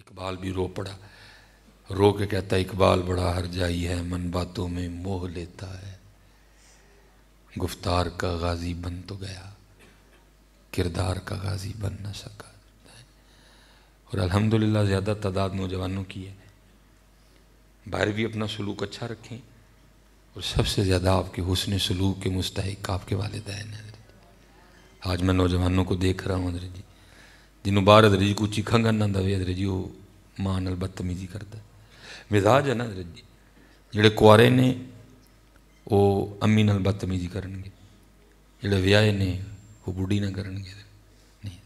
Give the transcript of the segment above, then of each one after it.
इकबाल भी रो पड़ा रो के कहता है इकबाल बड़ा हर जाई है मन बातों में मोह लेता है गुफ्तार का गाजी बन तो गया किरदार का गाजी बन न सका और अल्हम्दुलिल्लाह ज़्यादा तादाद नौजवानों की है बाहर भी अपना सलूक अच्छा रखें और सबसे ज़्यादा आपके हुसन सलूक के मुस्तक आपके वालदेन हैं आज मैं नौजवानों को देख रहा हूँ हजरत जी जिन्हों बार अदरे जी कुछ चीखा करना भी अदरे जी वो माँ न बदतमीजी करता मिजाज है ना अदरे जी जोड़े कुआरे ने वो अम्मी न बदतमीजी करे जोड़े व्याए ने वो बुढ़ी ना करे नहीं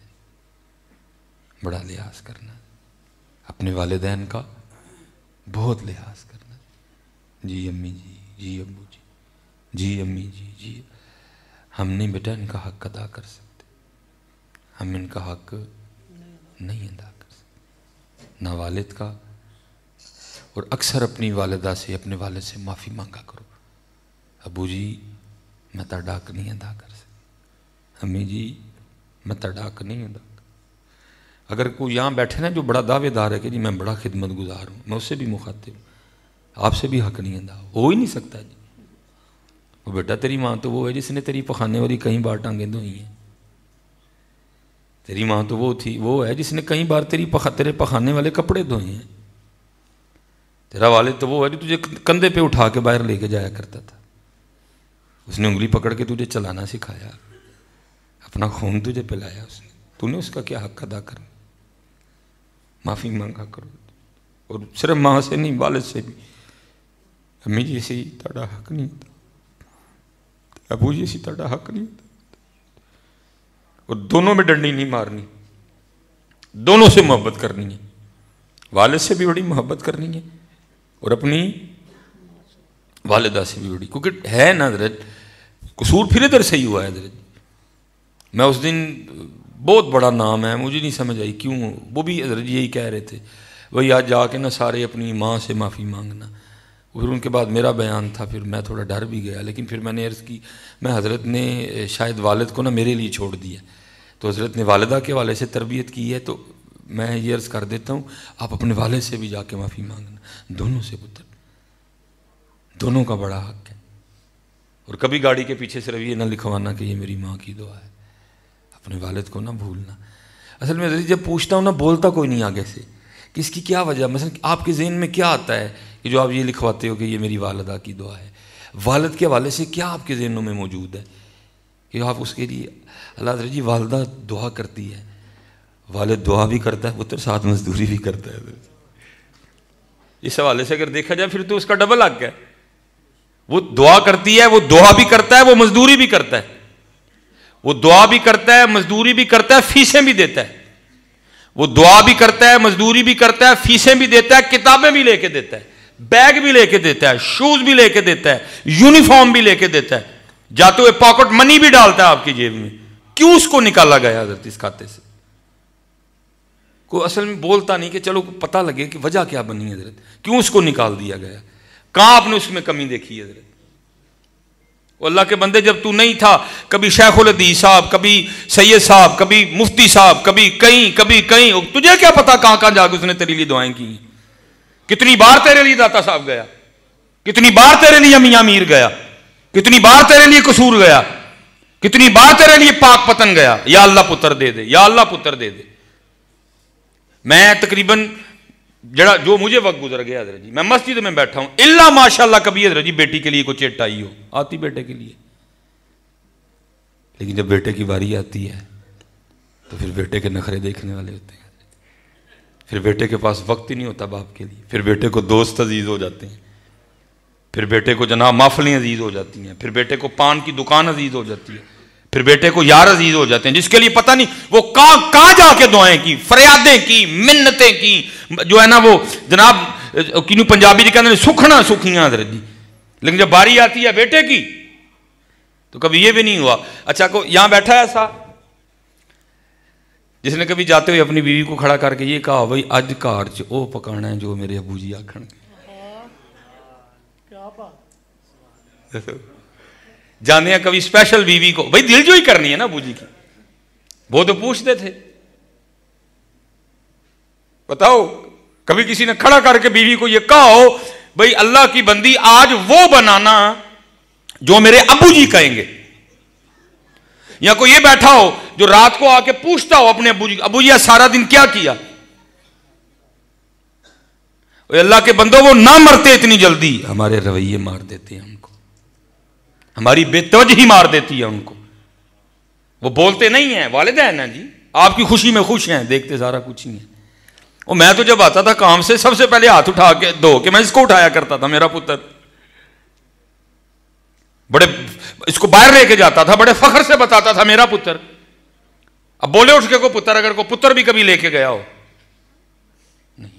बड़ा लिहाज करना अपने वालिदैन का बहुत लिहाज करना जी अम्मी जी जी अबू जी जी अम्मी जी जी हम नहीं बेटा इनका हक अदा कर सकते हम इनका हक़ नहीं अदा कर सकते ना वालिद का और अक्सर अपनी वालदा से अपने वाले से माफ़ी मांगा करो अबू जी मैं तो डाक नहीं अदा कर सकती अम्मी जी मैं तो डाक नहीं अदा अगर कोई यहाँ बैठे ना जो बड़ा दावेदार है कि जी मैं बड़ा खिदमत गुजार हूँ मैं उससे भी मुखातिब आपसे भी हक नहीं अदा हो ही नहीं सकता जी वो बेटा तेरी माँ तो वो है जिसने तेरी पखाने वाली कई बार टांगें धोई हैं तेरी माँ तो वो थी वो है जिसने कई बार तेरी पख तेरे पखाने वाले कपड़े धोए हैं तेरा वाले तो वो है जो तुझे कंधे पे उठा के बाहर लेके जाया करता था उसने उंगली पकड़ के तुझे चलाना सिखाया अपना खून तुझे पिलाया उसने तूने उसका क्या हक अदा करना माफ़ी मांगा करो और सिर्फ माँ से नहीं वाले से भी अम्मी जी से ही हक नहीं था अबू जी से हक नहीं था और दोनों में डंडी नहीं मारनी दोनों से मोहब्बत करनी है वालद से भी बड़ी मोहब्बत करनी है और अपनी वालदा से भी बड़ी क्योंकि है ना हजरत कसूर फिर इधर से ही हुआ है हजरत मैं उस दिन बहुत बड़ा नाम है मुझे नहीं समझ आई क्यों वो भी हजरत यही कह रहे थे वही आज जाके ना सारे अपनी माँ से माफ़ी मांगना फिर उनके बाद मेरा बयान था फिर मैं थोड़ा डर भी गया लेकिन फिर मैंने अर्ज़ की मैं हज़रत ने शायद वालद को ना मेरे लिए छोड़ दिया तो हज़रत ने वालदा के वाले से तरबियत की है तो मैं ये अर्ज़ कर देता हूँ आप अपने वाले से भी जाके माफ़ी मांगना दोनों से पुत्र दोनों का बड़ा हक है और कभी गाड़ी के पीछे सिर्फ ये ना लिखवाना कि ये मेरी माँ की दुआ है अपने वालद को ना भूलना असल में जब पूछता हूँ ना बोलता कोई नहीं आगे से कि इसकी क्या वजह मसलन आपके जहन में क्या आता है कि जो आप ये लिखवाते हो कि ये मेरी वालदा की दुआ है वालद के हवाले से क्या आपके जहनों में मौजूद है कि आप उसके लिए अल्लाह जी वालदा दुआ करती है वालद दुआ भी करता है पुत्र साथ मजदूरी भी करता है इस हवाले से अगर देखा जाए फिर तो उसका डबल हक है वो दुआ करती है वो दुआ भी करता है वो मजदूरी भी करता है वो दुआ भी करता है मजदूरी भी करता है फीसें भी देता है वो दुआ भी करता है मजदूरी भी करता है फीसें भी देता है किताबें भी लेके देता है बैग भी लेके देता है शूज भी लेके देता है यूनिफॉर्म भी लेके देता है जाते हुए पॉकेट मनी भी डालता है आपकी जेब में क्यों उसको निकाला गया हजरत इस खाते से को असल में बोलता नहीं कि चलो पता लगे कि वजह क्या बनी हजरत क्यों उसको निकाल दिया गया कहां आपने उसमें कमी देखी हजरत और अल्लाह के बंदे जब तू नहीं था कभी शेखुलदी साहब कभी सैयद साहब कभी मुफ्ती साहब कभी कहीं कभी कहीं तुझे क्या पता कहां कहां जाकर उसने तेरे लिए दुआएं की कितनी बार तेरे लिए दाता साहब गया कितनी बार तेरे लिए मियां मीर गया कितनी बार तेरे लिए कसूर गया कितनी बार तेरे लिए पाक पतन गया या अल्लाह पुत्र दे दे या अल्लाह पुत्र दे दे मैं तकरीबन जड़ा जो मुझे वक्त गुजर गया हजरत जी मैं मस्जिद में बैठा हूं इल्ला माशाल्लाह कभी हजरत जी बेटी के लिए कोई चेट आई हो आती बेटे के लिए लेकिन जब बेटे की बारी आती है तो फिर बेटे के नखरे देखने वाले होते हैं फिर बेटे के पास वक्त ही नहीं होता बाप के लिए फिर बेटे को दोस्त अजीज हो जाते हैं फिर बेटे को जनाब माफलें अजीज हो जाती हैं फिर बेटे को पान की दुकान अजीज हो जाती है फिर बेटे को यार अजीज हो जाते हैं जिसके लिए पता नहीं वो कहां कहां जाके दुआएं की फरियादें की मिन्नतें की जो है ना वो जनाब कि पंजाबी जी कहते सुखना सुखियां हजरत जी लेकिन जब बारी आती है बेटे की तो कभी ये भी नहीं हुआ अच्छा को यहां बैठा है ऐसा जिसने कभी जाते हुए अपनी बीवी को खड़ा करके ये कहा भाई अज घर च ओ पकाना है जो मेरे अबू जी आखन जाने हैं कभी स्पेशल बीवी को भाई दिल जो ही करनी है ना बूजी की वो तो पूछते थे बताओ कभी किसी ने खड़ा करके बीवी को यह कहा हो भाई अल्लाह की बंदी आज वो बनाना जो मेरे अबू जी कहेंगे या कोई ये बैठा हो जो रात को आके पूछता हो अपने अबू जी अबू जी सारा दिन क्या किया अल्लाह के बंदो वो ना मरते इतनी जल्दी हमारे रवैये मार देते हैं हमको हमारी ही मार देती है उनको वो बोलते नहीं है वालद है ना जी आपकी खुशी में खुश हैं देखते सारा कुछ ही है वो मैं तो जब आता था काम से सबसे पहले हाथ उठा के दो कि मैं इसको उठाया करता था मेरा पुत्र बड़े इसको बाहर लेके जाता था बड़े फखर से बताता था मेरा पुत्र अब बोले उठ के को पुत्र अगर को पुत्र भी कभी लेके गया हो नहीं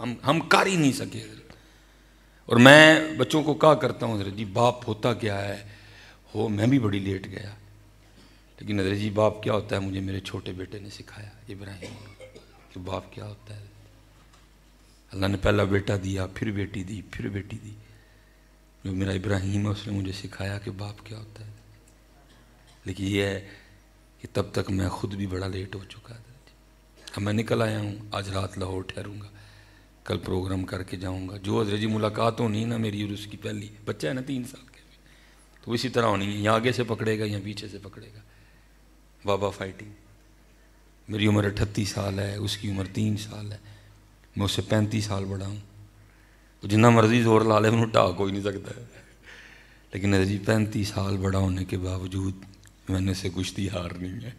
हम हम कर ही नहीं सके और मैं बच्चों को कहा करता हूँ जी बाप होता क्या है हो मैं भी बड़ी लेट गया लेकिन हजरत जी बाप क्या होता है मुझे मेरे छोटे बेटे ने सिखाया इब्राहिम तो बाप क्या होता है अल्लाह ने पहला बेटा दिया फिर बेटी दी फिर बेटी दी जो मेरा इब्राहिम है उसने मुझे सिखाया कि बाप क्या होता है लेकिन यह है कि तब तक मैं खुद भी बड़ा लेट हो चुका था अब मैं निकल आया हूँ आज रात लाहौर ठहरूंगा कल प्रोग्राम करके जाऊंगा जो जी मुलाकात होनी है ना मेरी और उसकी पहली बच्चा है ना तीन साल के तो इसी तरह होनी है यहाँ आगे से पकड़ेगा या पीछे से पकड़ेगा बाबा फाइटिंग मेरी उम्र अठत्तीस साल है उसकी उम्र तीन साल है मैं उससे पैंतीस साल बड़ा हूँ तो जितना मर्जी जोर ला ले मैं ढा कोई नहीं सकता है लेकिन जी पैंतीस साल बड़ा होने के बावजूद मैंने से कुश्ती हारनी है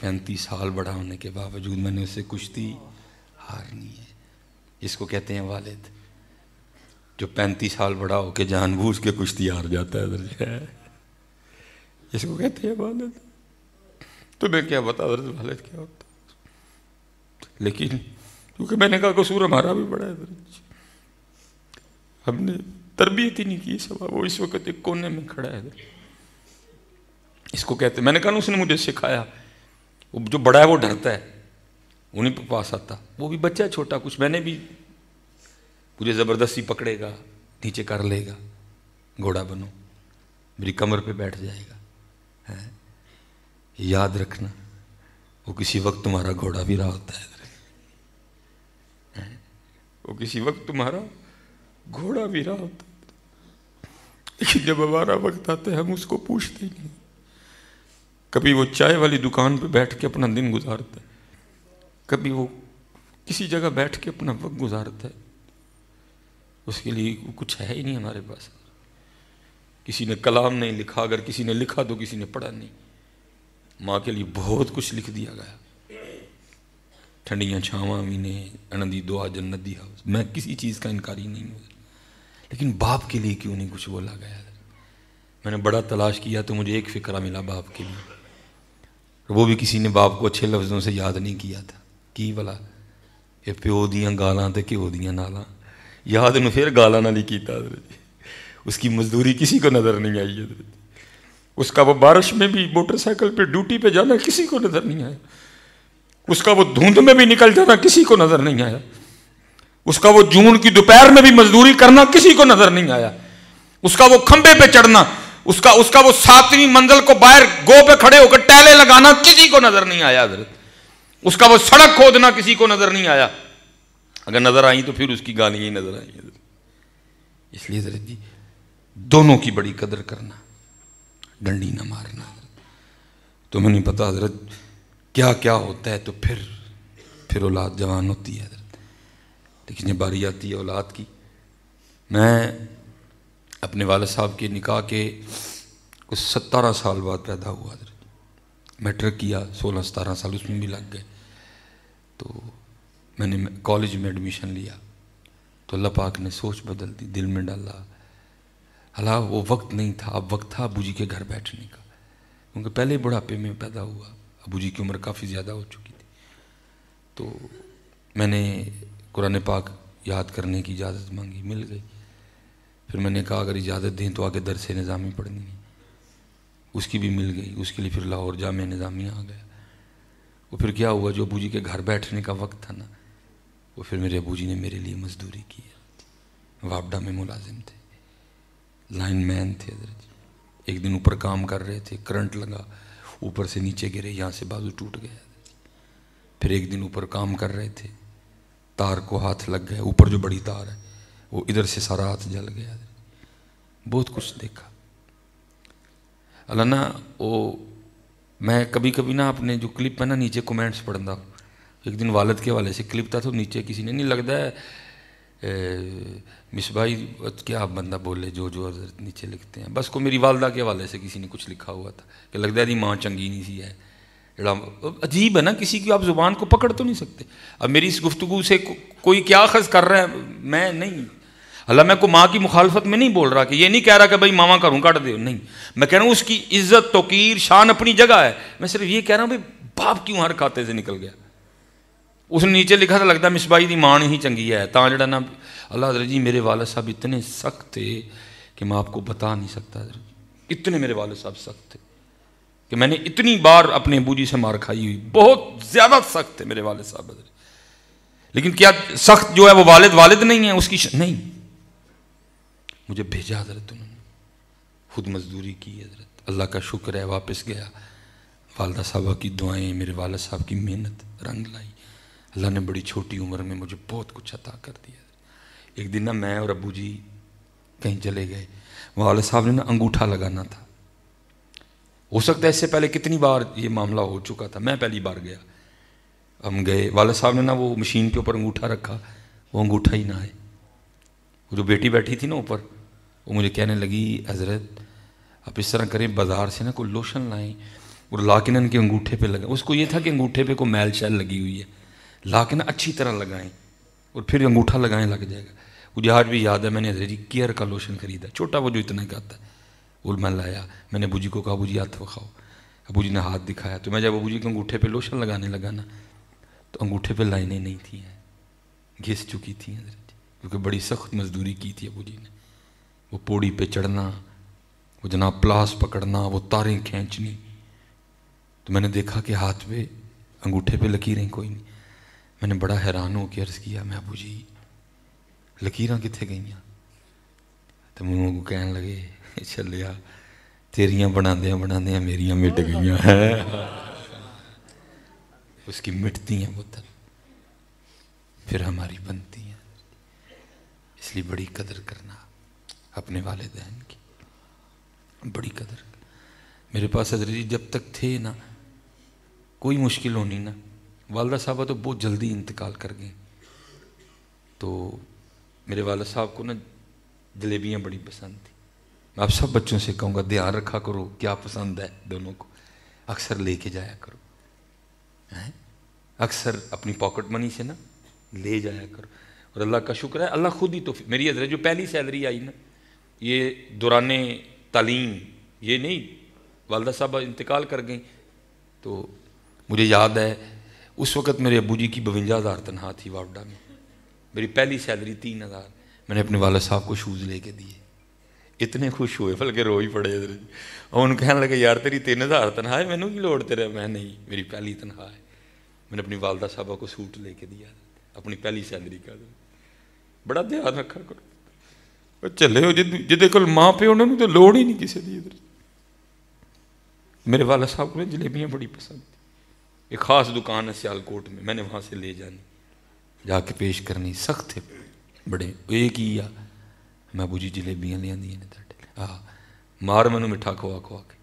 पैंतीस साल बड़ा होने के बावजूद मैंने उससे कुश्ती हार नहीं है इसको कहते हैं वालिद जो पैंतीस साल बड़ा होकर जानबूझ के कुश्ती हार जाता है इसको कहते हैं वालिद तुम्हें क्या बता दर्ज वालिद क्या होता लेकिन क्योंकि मैंने कहा कसूर हमारा भी बड़ा है हमने तरबियत ही नहीं की सब वो इस वक्त एक कोने में खड़ा है इसको कहते मैंने कहा उसने मुझे सिखाया वो जो बड़ा है वो डरता है उन्हें पास आता वो भी बच्चा छोटा कुछ मैंने भी पूरे ज़बरदस्ती पकड़ेगा नीचे कर लेगा घोड़ा बनो मेरी कमर पे बैठ जाएगा है याद रखना वो किसी वक्त तुम्हारा घोड़ा भी रहा होता है वो किसी वक्त तुम्हारा घोड़ा भी रहा होता लेकिन जब हमारा वक्त आता है हम उसको पूछते नहीं कभी वो चाय वाली दुकान पे बैठ के अपना दिन गुजारते हैं कभी वो किसी जगह बैठ के अपना वक्त गुजारता है उसके लिए कुछ है ही नहीं हमारे पास किसी ने कलाम नहीं लिखा अगर किसी ने लिखा तो किसी ने पढ़ा नहीं माँ के लिए बहुत कुछ लिख दिया गया ठंडियाँ छावा मीने अनदी दुआ जन्नत दिया मैं किसी चीज़ का इनकारी नहीं हूँ लेकिन बाप के लिए क्यों नहीं कुछ बोला गया मैंने बड़ा तलाश किया तो मुझे एक फ़िक्रा मिला बाप के लिए वो भी किसी ने बाप को अच्छे लफ्ज़ों से याद नहीं किया था की भला ये प्यो ਦੀਆਂ ਗਾਲਾਂ ਤੇ याद ਦੀਆਂ फिर गाला ना ਫਿਰ किया उसकी मजदूरी किसी को नज़र नहीं आई है उसका वो बारिश में भी मोटरसाइकिल पे ड्यूटी पे जाना किसी को नज़र नहीं आया उसका वो धुंध में भी निकल जाना किसी को नज़र नहीं आया उसका वो जून की दोपहर में भी मजदूरी करना किसी को नज़र नहीं आया उसका वो खंबे पे चढ़ना उसका उसका वो सातवीं मंजिल को बाहर गो पे खड़े होकर टैले लगाना किसी को नज़र नहीं आया हजरत उसका वो सड़क खोदना किसी को नजर नहीं आया अगर नजर आई तो फिर उसकी गालियां नजर आई इसलिए जी दोनों की बड़ी कदर करना डंडी ना मारना तुम्हें नहीं पता हजरत क्या क्या होता है तो फिर फिर औलाद जवान होती है हजरत लेकिन जब बारी आती है औलाद की मैं अपने वाले साहब के निकाह के कुछ सतारह साल बाद पैदा हुआ हजरत मैट्रिक किया सोलह सतारह साल उसमें भी लग गए तो मैंने कॉलेज में एडमिशन लिया तो अल्लाह पाक ने सोच बदल दी दिल में डाला हला वो वक्त नहीं था अब वक्त था अबू जी के घर बैठने का क्योंकि पहले बुढ़ापे में पैदा हुआ अबू जी की उम्र काफ़ी ज़्यादा हो चुकी थी तो मैंने कुरान पाक याद करने की इजाज़त मांगी मिल गई फिर मैंने कहा अगर इजाज़त दें तो आगे दर से निज़ामी पढ़नी है उसकी भी मिल गई उसके लिए फिर लाहौर जाम निज़ामी आ गया वो फिर क्या हुआ जो अबू जी के घर बैठने का वक्त था ना वो फिर मेरे अबू जी ने मेरे लिए मजदूरी की वापडा में मुलाजिम थे लाइन मैन थे एक दिन ऊपर काम कर रहे थे करंट लगा ऊपर से नीचे गिरे यहाँ से बाजू टूट गया फिर एक दिन ऊपर काम कर रहे थे तार को हाथ लग गया ऊपर जो बड़ी तार है वो इधर से सारा हाथ जल गया बहुत कुछ देखा अलाना वो मैं कभी कभी ना अपने जो क्लिप है ना नीचे कमेंट्स पढ़ना एक दिन वालद के वाले से क्लिप था तो नीचे किसी ने नहीं लगता है मिस भाई क्या आप बंदा बोले जो जो हजरत नीचे लिखते हैं बस को मेरी वालदा के हवाले से किसी ने कुछ लिखा हुआ था कि लगता है माँ चंगी नहीं सी है अजीब है ना किसी की आप ज़ुबान को पकड़ तो नहीं सकते अब मेरी इस गुफ्तु से को, कोई क्या खज कर रहा है मैं नहीं अल्लाह मैं को माँ की मुखालफत में नहीं बोल रहा कि ये नहीं कह रहा कि भाई मामा का काट दे नहीं मैं कह रहा हूँ उसकी इज्जत तोकीर शान अपनी जगह है मैं सिर्फ ये कह रहा हूँ भाई बाप क्यों हर खाते से निकल गया उसने नीचे लिखा था लगता मिसबाई की माँ ही चंगी है ता जरा ना अल्लाह हजरत जी मेरे वालद साहब इतने सख्त थे कि मैं आपको बता नहीं सकता इतने मेरे वालद साहब सख्त थे कि मैंने इतनी बार अपने अबू जी से मार खाई हुई बहुत ज़्यादा सख्त थे मेरे वाल साहब लेकिन क्या सख्त जो है वो वालिद वालिद नहीं है उसकी नहीं मुझे भेजा हजरत उन्होंने खुद मजदूरी की हजरत अल्लाह का शुक्र है वापस गया वालदा साहबा की दुआएं मेरे वालद साहब की मेहनत रंग लाई अल्लाह ने बड़ी छोटी उम्र में मुझे बहुत कुछ अता कर दिया एक दिन ना मैं और अबू जी कहीं चले गए वालद साहब ने ना अंगूठा लगाना था हो सकता है इससे पहले कितनी बार ये मामला हो चुका था मैं पहली बार गया हम गए वालद साहब ने ना वो मशीन के ऊपर अंगूठा रखा वो अंगूठा ही ना आए वो जो बेटी बैठी थी ना ऊपर वो मुझे कहने लगी हज़रत आप इस तरह करें बाज़ार से ना कोई लोशन लाएं और लाकिन के अंगूठे पे लगाएं उसको ये था कि अंगूठे पे कोई मैल शैल लगी हुई है लाकिन अच्छी तरह लगाएं और फिर अंगूठा लगाएं लग जाएगा मुझे आज भी याद है मैंने हजरत जी केयर का लोशन खरीदा छोटा वो जो इतना का आता है और मैं लाया मैंने अबू को कहा अबू जी हाथ दिखाओ अबू जी ने हाथ दिखाया तो मैं जब अबू जी के अंगूठे पर लोशन लगाने लगा ना तो अंगूठे पर लाइनें नहीं थी घिस चुकी थी हजरत जी क्योंकि बड़ी सख्त मजदूरी की थी अबू जी ने वो पौड़ी पे चढ़ना वो जना प्लास पकड़ना वो तारें खींचनी तो मैंने देखा कि हाथ पे अंगूठे पे लकीरें कोई नहीं मैंने बड़ा हैरान हो के अर्ज़ किया मैं अबू जी लकीर कितने गई तो मैं अगू कह लगे चलिया तेरिया बनाद बनाद मेरिया मिट गई है उसकी मिटती हैं पुत्र फिर हमारी बनती हैं इसलिए बड़ी कदर करना अपने वाले दहन की बड़ी कदर मेरे पास हजरत जी जब तक थे ना कोई मुश्किल होनी ना वालदा साहबा तो बहुत जल्दी इंतकाल कर गए तो मेरे वाला साहब को ना जलेबियाँ बड़ी पसंद थी मैं आप सब बच्चों से कहूँगा ध्यान रखा करो क्या पसंद है दोनों को अक्सर लेके जाया करो हैं अक्सर अपनी पॉकेट मनी से ना ले जाया करो और अल्लाह का शुक्र है अल्लाह खुद ही तो मेरी हजरत जो पहली सैलरी आई ना ये दुरान तलीम ये नहीं वालदा साहब इंतकाल कर गई तो मुझे याद है उस वक़्त मेरे अबू जी की बवंजा हज़ार तनखा थी वावडा में मेरी पहली सैलरी तीन हज़ार मैंने अपने वालद साहब को शूज़ लेके दिए इतने खुश हुए बल्कि रो ही पड़े इधर और उन कहने लगे यार तेरी तीन हज़ार तनखा है मैनू की लौड़ तेरे मैं नहीं मेरी पहली तनखा है मैंने अपनी वालदा साहबा को सूट लेके दिया अपनी पहली सैलरी का बड़ा ध्यान रखा करो चले हो जिद ਕੋਲ ਮਾਂ ਪਿਓ ਉਹਨਾਂ ਨੂੰ ਤਾਂ ਲੋੜ ਹੀ ਨਹੀਂ ਕਿਸੇ ਦੀ ਇਧਰ मेरे वाला साहब को जलेबियाँ बड़ी पसंद थी एक ख़ास दुकान है सियालकोट में मैंने वहाँ से ले जानी जाके पेश करनी सख्त थे बड़े एक ही आ मैं बूझी जलेबियाँ लिया ने ते आ मार मैनू मिठा खुआ खवा के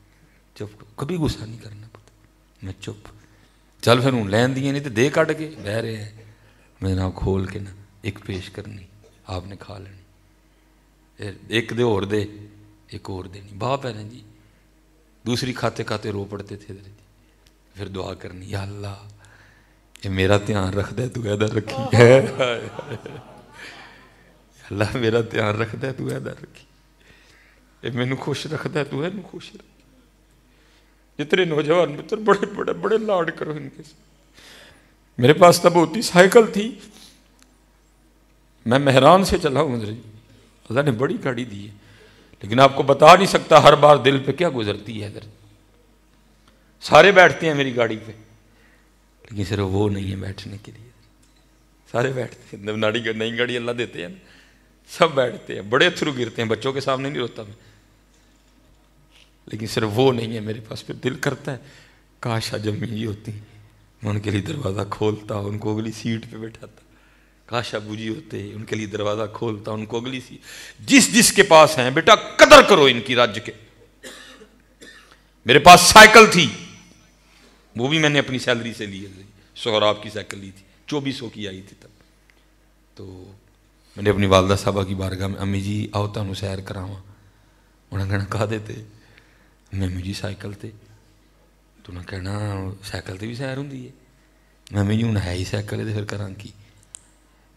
चुप कभी गुस्सा नहीं करना पता मैं चुप चल फिर हूँ लैन दिया नहीं तो दे कट के बह रहे हैं मेरे आप खोल के ना एक पेश करनी आपने खा लेनी एक दे और दे एक और देनी वाह भैन जी दूसरी खाते खाते रो पड़ते थे जी फिर दुआ करनी या अल्लाह ये मेरा ध्यान रख दे तू ऐदा रखी है अल्लाह मेरा ध्यान रख दे तू ऐदा रखी ये मैनू खुश रख दे तू इनू खुश रख जितने नौजवान मित्र बड़े बड़े बड़े लाड करो इनके मेरे पास तब होती साइकिल थी मैं मेहरान से चला हूँ जी अल्लाह ने बड़ी गाड़ी दी है लेकिन आपको बता नहीं सकता हर बार दिल पे क्या गुजरती है इधर सारे बैठते हैं मेरी गाड़ी पे लेकिन सिर्फ वो नहीं है बैठने के लिए सारे बैठते हैं नाड़ी नई गाड़ी अल्लाह देते हैं सब बैठते हैं बड़े थ्रू गिरते हैं बच्चों के सामने नहीं रोता मैं लेकिन सिर्फ वो नहीं है मेरे पास फिर दिल करता है काश आज अम्मी होती मैं उनके लिए दरवाज़ा खोलता उनको अगली सीट पे बैठाता काश जी होते उनके लिए दरवाज़ा खोलता उनको अगली सी जिस जिस के पास हैं बेटा कदर करो इनकी राज्य के मेरे पास साइकिल थी वो भी मैंने अपनी सैलरी से ली सोहराब की साइकिल ली थी चौबीस सौ की आई थी तब तो मैंने अपनी वालदा साहबा की बारगाह में अम्मी जी आओ तुम तो सैर करावा उन्हें कहना कहा देते मैं अम्मी जी साइकिल ते तो उन्हें कहना साइकिल से भी सैर होंगी है मैं अम्मी जी हूँ है ही साइकिल तो फिर करा की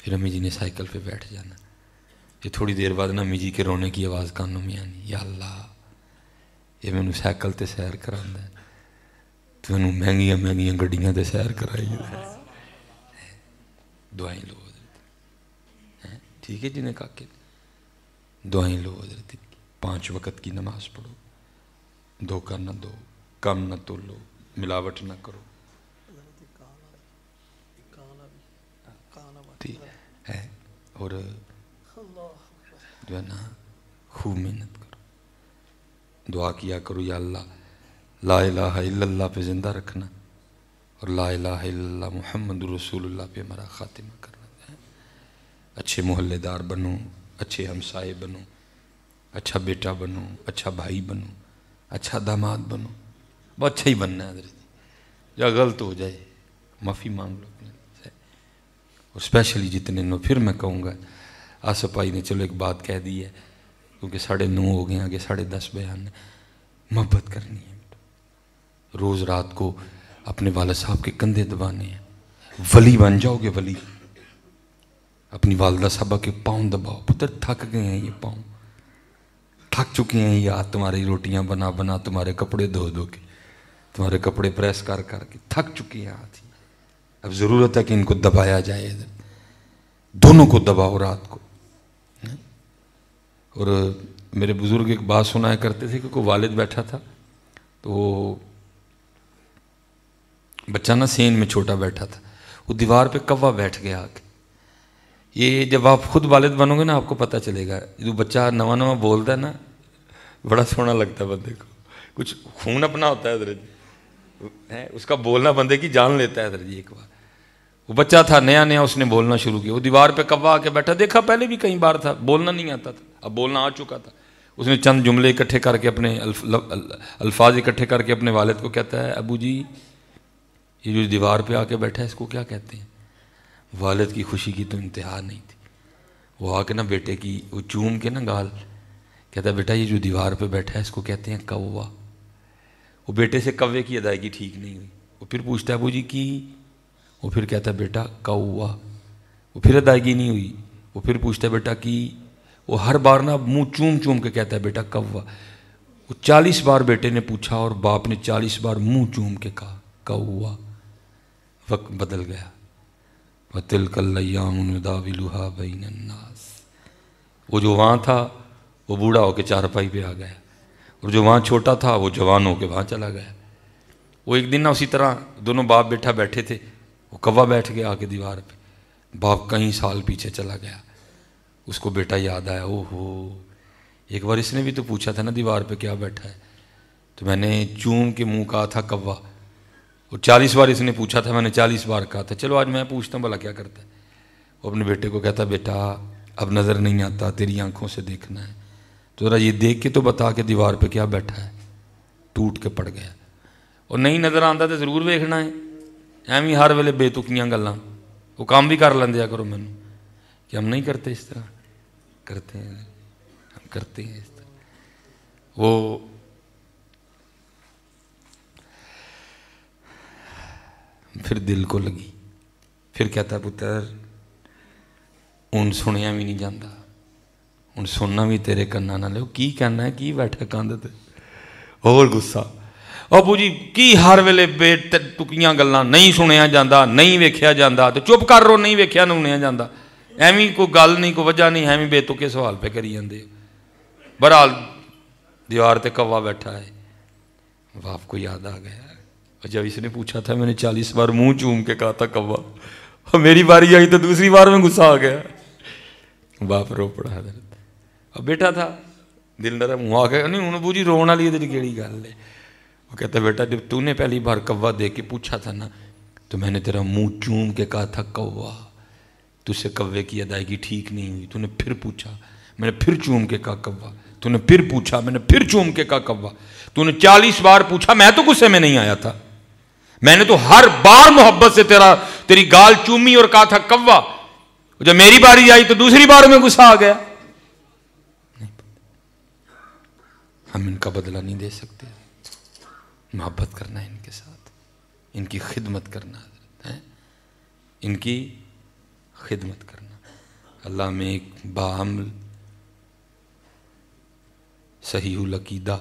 फिर अम्मी जी ने साइकिल पे बैठ जाना फिर थोड़ी देर बाद ना अम्मी जी के रोने की आवाज़ कानों में आनी या अल्लाह ये मैं साइकिल से सैर करा तू मैं महंगी गड्डिया से सैर कराई दवाई लो है ठीक है जिन्हें काके दवाई लो पांच वक्त की नमाज पढ़ो धोखा ना दो कम ना तो लो मिलावट ना करो हाँ। ठीक है और जो है ना खूब मेहनत करो दुआ किया करो या अल्लाह ला इल्लल्लाह पे ज़िंदा रखना और ला इल्लल्लाह मोहम्मद रसूलुल्लाह पे हमारा ख़ात्मा करना है अच्छे मोहल्लेदार बनो अच्छे हमसाए बनो अच्छा बेटा बनो अच्छा भाई बनो अच्छा दामाद बनो बहुत अच्छा ही बनना है जो गलत हो जाए माफ़ी मांग लो अपने और स्पेशली जितने नो फिर मैं कहूँगा आसफ भाई ने चलो एक बात कह दी है क्योंकि साढ़े नौ हो गए आगे साढ़े दस बयान ने मोहब्बत करनी है रोज़ रात को अपने वाल साहब के कंधे दबाने हैं वली बन जाओगे वली अपनी वालदा साहबा के पाँव दबाओ पुत्र थक गए हैं ये पाँव थक चुके हैं ये आज तुम्हारी रोटियां बना बना तुम्हारे कपड़े धो धो के तुम्हारे कपड़े प्रेस कर करके थक चुके हैं आज अब ज़रूरत है कि इनको दबाया जाए दोनों को दबाओ रात को और मेरे बुज़ुर्ग एक बात सुनाया करते थे क्योंकि वालिद बैठा था तो बच्चा ना सेन में छोटा बैठा था वो दीवार पे कव्वा बैठ गया आके ये जब आप खुद वालिद बनोगे ना आपको पता चलेगा जो बच्चा नवा नवा बोलता है ना बड़ा सोना लगता है बंदे को कुछ खून अपना होता है हजरत जी है उसका बोलना बंदे की जान लेता है इधर जी एक बार वो बच्चा था नया नया उसने बोलना शुरू किया वो दीवार पे कब्बा आके बैठा देखा पहले भी कई बार था बोलना नहीं आता था अब बोलना आ चुका था उसने चंद जुमले इकट्ठे करके अपने अल्फाज इकट्ठे करके अपने वालिद को कहता है अबू जी ये जो दीवार पे आके बैठा है इसको क्या कहते हैं वालिद की खुशी की तो इंतहा नहीं थी वो आके ना बेटे की वो चूम के ना गाल कहता है बेटा ये जो दीवार पे बैठा है इसको कहते हैं कौवा वो बेटे से कव्वे की अदायगी ठीक नहीं हुई वो फिर पूछता है अबू जी की वो फिर कहता है बेटा कौआ वो फिर अदायगी नहीं हुई वो फिर पूछता है बेटा कि वो हर बार ना मुंह चूम चूम के कहता है बेटा कौवा वो चालीस बार बेटे ने पूछा और बाप ने चालीस बार मुंह चूम के कहा कौआ वक्त बदल गया वतिल कल्लादाविलुहा नास वो जो वहाँ था वो बूढ़ा होकर चारपाई पे आ गया और जो वहाँ छोटा था वो जवान होकर वहाँ चला गया वो एक दिन ना उसी तरह दोनों बाप बेटा बैठे थे वो कौवा बैठ गया आके दीवार पे बाप कई साल पीछे चला गया उसको बेटा याद आया ओहो एक बार इसने भी तो पूछा था ना दीवार पे क्या बैठा है तो मैंने चूम के मुंह कहा था कौवा और चालीस बार इसने पूछा था मैंने चालीस बार कहा था चलो आज मैं पूछता हूँ भला क्या करता है वो अपने बेटे को कहता बेटा अब नज़र नहीं आता तेरी आंखों से देखना है तो ज़रा ये देख के तो बता के दीवार पे क्या बैठा है टूट के पड़ गया और नहीं नज़र आता तो ज़रूर देखना है एवं हर ਵੇਲੇ ਬੇਤੁਕੀਆਂ गल् वो काम भी कर ਲੈਂਦੇ करो मैं कि हम नहीं करते इस तरह करते हैं हम करते हैं इस तरह वो फिर दिल को लगी फिर कहता पुत्र हूँ सुनिया भी नहीं जाता हूँ सुनना भी तेरे कना ना लो की कहना है की बैठा कंध होर गुस्सा ਉਹ ਬੂਜੀ ਕੀ ਹਰ ਵੇਲੇ ਬੇ ਤੁਕੀਆਂ ਗੱਲਾਂ ਨਹੀਂ ਸੁਣਿਆ ਜਾਂਦਾ ਨਹੀਂ ਵੇਖਿਆ ਜਾਂਦਾ ਤੇ ਚੁੱਪ ਕਰ ਰੋ ਨਹੀਂ ਵੇਖਿਆ ਨੁਣਿਆ ਜਾਂਦਾ ਐਵੇਂ ਕੋਈ ਗੱਲ ਨਹੀਂ ਕੋਈ ਵਜ੍ਹਾ ਨਹੀਂ ਐਵੇਂ ਬੇਤੁਕੇ ਸਵਾਲ ਪੇ ਕਰੀ ਜਾਂਦੇ ਬਹਰਾਲ ਦੀਵਾਰ ਤੇ ਕਵਾ ਬੈਠਾ ਹੈ ਬਾਪ ਕੋ ਯਾਦ ਆ ਗਿਆ ਅਜਾ ਇਸ ਨੇ ਪੁੱਛਾ ਥਾ ਮੈਨੇ 40 ਵਾਰ ਮੂੰਹ ਚੂਮ ਕੇ ਕਹਾਤਾ ਕਵਾ ਮੇਰੀ ਵਾਰੀ ਆਈ ਤਾਂ ਦੂਸਰੀ ਵਾਰ ਮੈਂ ਗੁੱਸਾ ਆ ਗਿਆ ਬਾਪ ਰੋ ਪੜਾ ਦਿੱਤਾ ਬੇਟਾ ਥਾ ਦਿਲ ਨਰਮ ਆ ਗਿਆ ਨਹੀਂ ਹੁਣ ਬੂਜੀ ਰੋਣ ਵਾਲੀ ਇਹਦੇ ਚ ਕਿਹੜੀ ਗੱਲ ਹੈ कहता बेटा जब तूने पहली बार कौवा दे के पूछा था ना तो मैंने तेरा मुंह चूम के कहा था कौवा तुझसे कौवे की अदायगी ठीक नहीं हुई तूने फिर पूछा मैंने फिर चूम के कहा कौवा तूने फिर पूछा मैंने फिर चूम के कहा कौवा तूने चालीस बार पूछा मैं तो गुस्से में नहीं आया था मैंने तो हर बार मोहब्बत से तेरा तेरी गाल चूमी और कहा था कौवा जब मेरी बारी आई तो दूसरी बार में गुस्सा आ गया हम इनका बदला नहीं दे सकते मोहब्बत करना है इनके साथ इनकी खिदमत करना है इनकी खिदमत करना अल्लाह में एक बामल सही लकीदा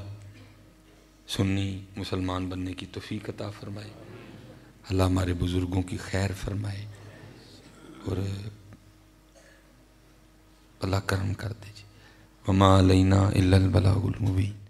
सुन्नी मुसलमान बनने की तोफ़ी अता फरमाए अल्लाह हमारे बुज़ुर्गों की खैर फरमाए और अल्लाह करम कर दीजिए वमा लीना इल्लल